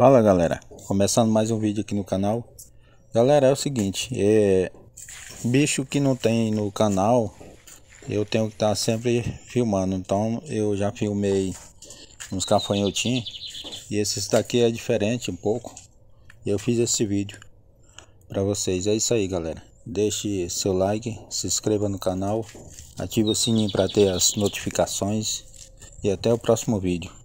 Fala galera, começando mais um vídeo aqui no canal Galera, é o seguinte, é... bicho que não tem no canal Eu tenho que estar tá sempre filmando, então eu já filmei uns cafanhotinhos E esses daqui é diferente um pouco E eu fiz esse vídeo para vocês, é isso aí galera Deixe seu like, se inscreva no canal Ative o sininho para ter as notificações E até o próximo vídeo